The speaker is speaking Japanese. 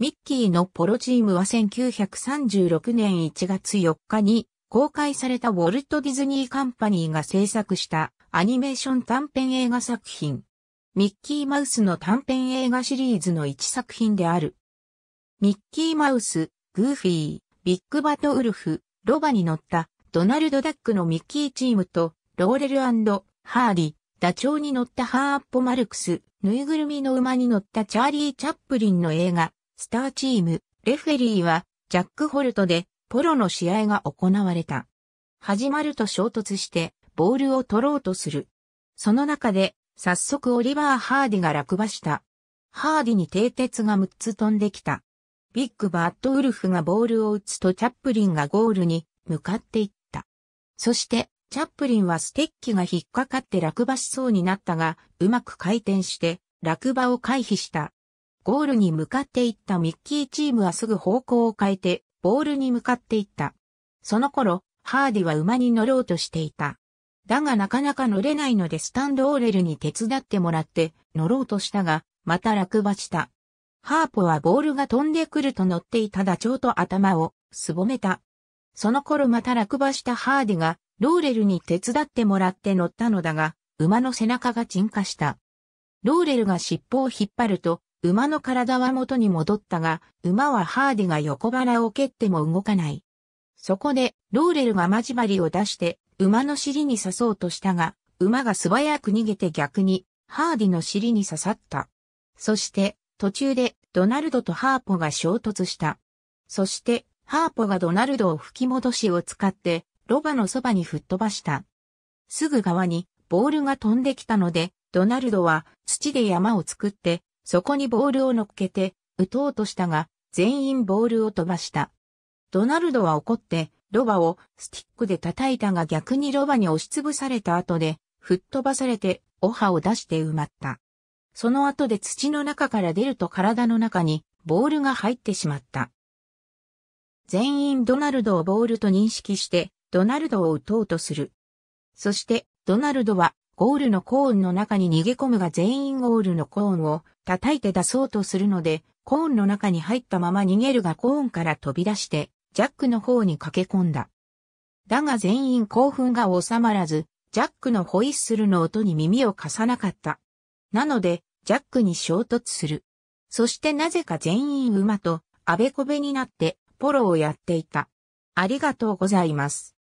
ミッキーのポロチームは1936年1月4日に公開されたウォルト・ディズニー・カンパニーが制作したアニメーション短編映画作品。ミッキーマウスの短編映画シリーズの1作品である。ミッキーマウス、グーフィー、ビッグバトウルフ、ロバに乗ったドナルド・ダックのミッキーチームとローレルハーリー、ダチョウに乗ったハーッポ・マルクス、ぬいぐるみの馬に乗ったチャーリー・チャップリンの映画、スターチーム、レフェリーは、ジャック・ホルトで、ポロの試合が行われた。始まると衝突して、ボールを取ろうとする。その中で、早速オリバー・ハーディが落馬した。ハーディに蹄鉄が6つ飛んできた。ビッグバッドウルフがボールを打つとチャップリンがゴールに向かっていった。そして、チャップリンはステッキが引っかかって落馬しそうになったが、うまく回転して、落馬を回避した。ゴールに向かっていったミッキーチームはすぐ方向を変えて、ボールに向かっていった。その頃、ハーディは馬に乗ろうとしていた。だがなかなか乗れないのでスタンドオーレルに手伝ってもらって乗ろうとしたが、また落馬した。ハーポはボールが飛んでくると乗っていたダチョウと頭をすぼめた。その頃また落馬したハーディがローレルに手伝ってもらって乗ったのだが、馬の背中が沈下した。ローレルが尻尾を引っ張ると馬の体は元に戻ったが、馬はハーディが横腹を蹴っても動かない。そこで、ローレルが交わ針を出して、馬の尻に刺そうとしたが、馬が素早く逃げて逆に、ハーディの尻に刺さった。そして、途中で、ドナルドとハーポが衝突した。そして、ハーポがドナルドを吹き戻しを使って、ロバのそばに吹っ飛ばした。すぐ側に、ボールが飛んできたので、ドナルドは土で山を作ってそこにボールを乗っけて、打とうとしたが、全員ボールを飛ばした。ドナルドは怒って、ロバをスティックで叩いたが逆にロバに押しつぶされた後で、吹っ飛ばされて、オハを出して埋まった。その後で土の中から出ると体の中に、ボールが入ってしまった。全員ドナルドをボールと認識して、ドナルドを打とうとする。そして、ドナルドはゴールのコーンの中に逃げ込むが全員ゴールのコーンを叩いて出そうとするので、コーンの中に入ったまま逃げるがコーンから飛び出して、ジャックの方に駆け込んだ。だが全員興奮が収まらず、ジャックのホイッスルの音に耳を貸さなかった。なので、ジャックに衝突する。そしてなぜか全員馬と、あべこべになって、ポロをやっていた。ありがとうございます。